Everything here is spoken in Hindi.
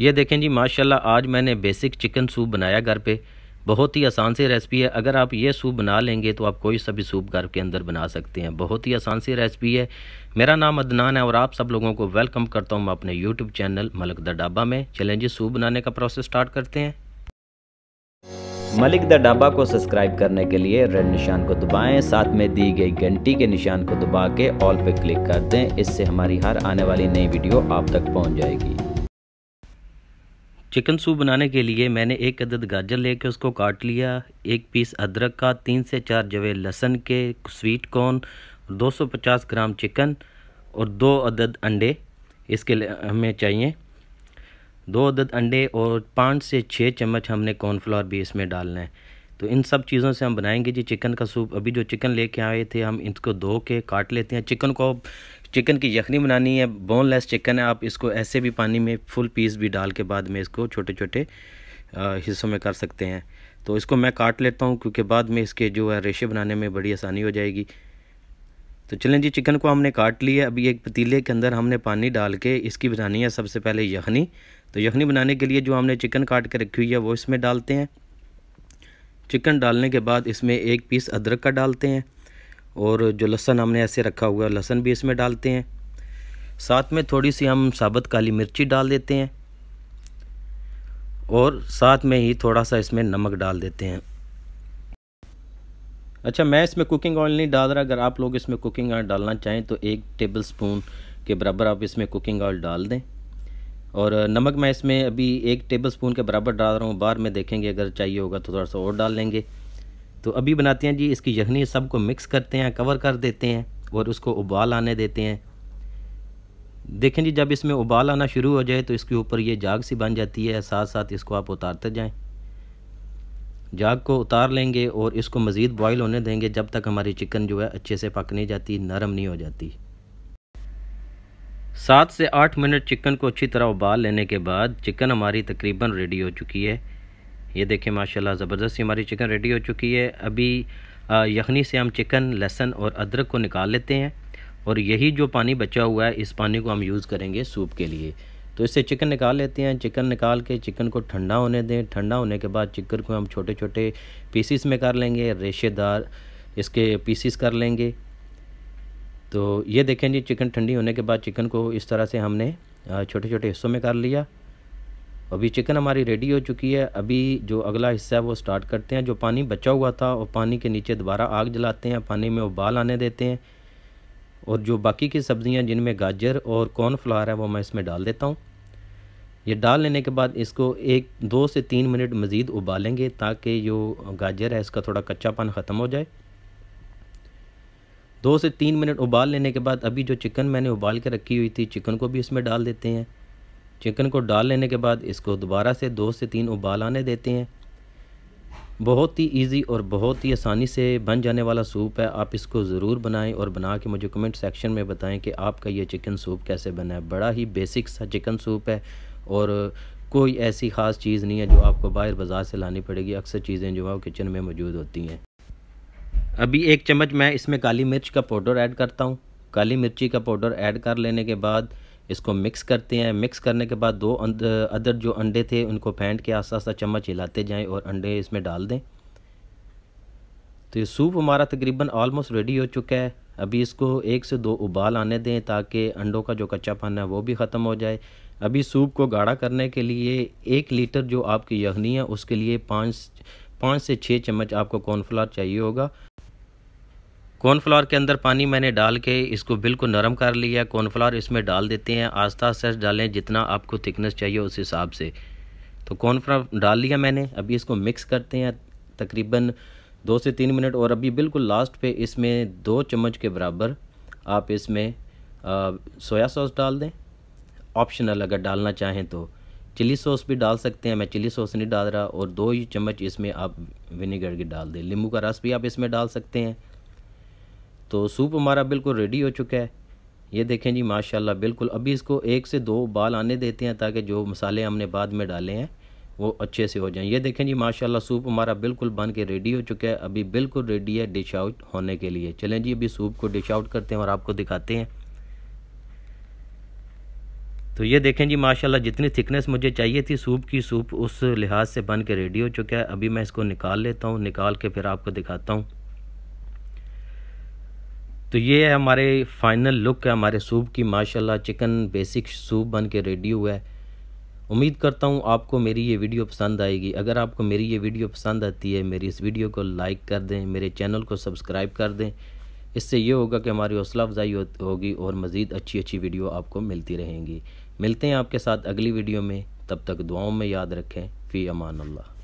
ये देखें जी माशाल्लाह आज मैंने बेसिक चिकन सूप बनाया घर पे बहुत ही आसान सी रेसिपी है अगर आप ये सूप बना लेंगे तो आप कोई सा भी सूप घर के अंदर बना सकते हैं बहुत ही आसान सी रेसिपी है मेरा नाम अदनान है और आप सब लोगों को वेलकम करता हूँ मैं अपने YouTube channel Malak the dhaba में चलें जी सूप बनाने का प्रोसेस स्टार्ट करते हैं मलिक द ढाबा को सब्सक्राइब करने के लिए रेड निशान को दबाएं साथ में दी गई घंटी के निशान को दबा के ऑल पे क्लिक कर दें इससे हमारी हर आने वाली नई वीडियो आप तक पहुंच जाएगी चिकन सूप बनाने के लिए मैंने एक अदद गाजर लेके उसको काट लिया एक पीस अदरक का तीन से चार जवे लहसन के स्वीट कॉर्न 250 ग्राम चिकन और दो अदद अंडे इसके लिए हमें चाहिए दो अदद अंडे और पाँच से छः चम्मच हमने कॉर्नफ्लावर भी इसमें डालना है तो इन सब चीज़ों से हम बनाएंगे जी चिकन का सूप अभी जो चिकन लेके आए थे हम इसको धो के काट लेते हैं चिकन को चिकन की यखनी बनानी है बोनलेस चिकन है आप इसको ऐसे भी पानी में फुल पीस भी डाल के बाद में इसको छोटे छोटे हिस्सों में कर सकते हैं तो इसको मैं काट लेता हूँ क्योंकि बाद में इसके जो है रेशे बनाने में बड़ी आसानी हो जाएगी तो चलें जी चिकन को हमने काट लिया अभी एक पतीले के अंदर हमने पानी डाल के इसकी बनानी है सबसे पहले यखनी तो यखनी बनाने के लिए जो हमने चिकन काट के रखी हुई है वो इसमें डालते हैं चिकन डालने के बाद इसमें एक पीस अदरक का डालते हैं और जो लहसन हमने ऐसे रखा हुआ है लहसन भी इसमें डालते हैं साथ में थोड़ी सी हम साबुत काली मिर्ची डाल देते हैं और साथ में ही थोड़ा सा इसमें नमक डाल देते हैं अच्छा मैं इसमें कुकिंग ऑयल नहीं डाल रहा अगर आप लोग इसमें कुकिंग ऑयल डालना चाहें तो एक टेबल स्पून के बराबर आप इसमें कुकिंग ऑयल डाल दें और नमक मैं इसमें अभी एक टेबल स्पून के बराबर डाल रहा हूँ बाद में देखेंगे अगर चाहिए होगा तो थोड़ा सा और डाल लेंगे तो अभी बनाते हैं जी इसकी यखनी सबको मिक्स करते हैं कवर कर देते हैं और उसको उबाल आने देते हैं देखें जी जब इसमें उबाल आना शुरू हो जाए तो इसके ऊपर ये जाग सी बन जाती है साथ साथ इसको आप उतारते जाएं जाग को उतार लेंगे और इसको मज़ीद बॉयल होने देंगे जब तक हमारी चिकन जो है अच्छे से पक नहीं जाती नरम नहीं हो जाती सात से आठ मिनट चिकन को अच्छी तरह उबाल लेने के बाद चिकन हमारी तकरीबन रेडी हो चुकी है ये देखें माशाल्लाह ज़बरदस्त ही हमारी चिकन रेडी हो चुकी है अभी यखनी से हम चिकन लहसन और अदरक को निकाल लेते हैं और यही जो पानी बचा हुआ है इस पानी को हम यूज़ करेंगे सूप के लिए तो इससे चिकन निकाल लेते हैं चिकन निकाल के चिकन को ठंडा होने दें ठंडा होने के बाद चिकन को हम छोटे छोटे पीसीस में कर लेंगे रेशेदार इसके पीसीस कर लेंगे तो ये देखें जी चिकन ठंडी होने के बाद चिकन को इस तरह से हमने छोटे छोटे हिस्सों में कर लिया अभी चिकन हमारी रेडी हो चुकी है अभी जो अगला हिस्सा है वो स्टार्ट करते हैं जो पानी बचा हुआ था और पानी के नीचे दोबारा आग जलाते हैं पानी में उबाल आने देते हैं और जो बाकी की सब्ज़ियाँ जिनमें गाजर और कॉर्नफ्लावर है वो मैं इसमें डाल देता हूँ ये डाल लेने के बाद इसको एक दो से तीन मिनट मज़ीद उबालेंगे ताकि जो गाजर है इसका थोड़ा कच्चापन ख़त्म हो जाए दो से तीन मिनट उबाल लेने के बाद अभी जो चिकन मैंने उबाल के रखी हुई थी चिकन को भी इसमें डाल देते हैं चिकन को डाल लेने के बाद इसको दोबारा से दो से तीन उबाल आने देते हैं बहुत ही इजी और बहुत ही आसानी से बन जाने वाला सूप है आप इसको ज़रूर बनाएं और बना के मुझे कमेंट सेक्शन में बताएं कि आपका ये चिकन सूप कैसे बना है बड़ा ही बेसिक सा चिकन सूप है और कोई ऐसी ख़ास चीज़ नहीं है जो आपको बाहर बाज़ार से लानी पड़ेगी अक्सर चीज़ें जो है किचन में मौजूद होती हैं अभी एक चम्मच मैं इसमें काली मिर्च का पाउडर ऐड करता हूँ काली मिर्ची का पाउडर ऐड कर लेने के बाद इसको मिक्स करते हैं मिक्स करने के बाद दो अदर जो अंडे थे उनको फेंट के आस्ता आस्ता चम्मच हिलाते जाएं और अंडे इसमें डाल दें तो ये सूप हमारा तकरीबन ऑलमोस्ट रेडी हो चुका है अभी इसको एक से दो उबाल आने दें ताकि अंडों का जो कच्चा पान है वो भी ख़त्म हो जाए अभी सूप को गाढ़ा करने के लिए एक लीटर जो आपकी यखनी है उसके लिए पाँच पाँच से छः चम्मच आपको कॉर्नफ्लावर चाहिए होगा कॉर्नफ्लावर के अंदर पानी मैंने डाल के इसको बिल्कुल नरम कर लिया कॉर्नफ्लावर इसमें डाल देते हैं आस्ता आस्ता डालें जितना आपको थिकनेस चाहिए उस हिसाब से तो कॉर्नफ्लावर डाल लिया मैंने अभी इसको मिक्स करते हैं तकरीबन दो से तीन मिनट और अभी बिल्कुल लास्ट पे इसमें दो चम्मच के बराबर आप इसमें सोया सॉस डाल दें ऑप्शनल अगर डालना चाहें तो चिली सॉस भी डाल सकते हैं मैं चिली सॉस नहीं डाल रहा और दो ही चम्मच इसमें आप विनीगर की डाल दें नींबू का रस भी आप इसमें डाल सकते हैं तो सूप हमारा बिल्कुल रेडी हो चुका है ये देखें जी माशाल्लाह बिल्कुल अभी इसको एक से दो बाल आने देते हैं ताकि जो मसाले हमने बाद में डाले हैं वो अच्छे से हो जाएं ये देखें जी माशाल्लाह सूप हमारा बिल्कुल बन के रेडी हो चुका है अभी बिल्कुल रेडी है डिश आउट होने के लिए चलें जी अभी सूप को डिश आउट करते हैं और आपको दिखाते हैं तो ये देखें जी माशाल्लाह जितनी थिकनेस मुझे चाहिए थी सूप की सूप उस लिहाज से बन के रेडी हो चुका है अभी मैं इसको निकाल लेता हूँ निकाल के फिर आपको दिखाता हूँ तो ये है हमारे फाइनल लुक है हमारे सूप की माशाल्लाह चिकन बेसिक सूप बन के रेडी हुआ है उम्मीद करता हूँ आपको मेरी ये वीडियो पसंद आएगी अगर आपको मेरी ये वीडियो पसंद आती है मेरी इस वीडियो को लाइक कर दें मेरे चैनल को सब्सक्राइब कर दें इससे ये होगा कि हमारी हौसला अफजाई होगी और मज़ीद अच्छी अच्छी वीडियो आपको मिलती रहेंगी मिलते हैं आपके साथ अगली वीडियो में तब तक दुआओं में याद रखें फ़ी अमान अल्लाह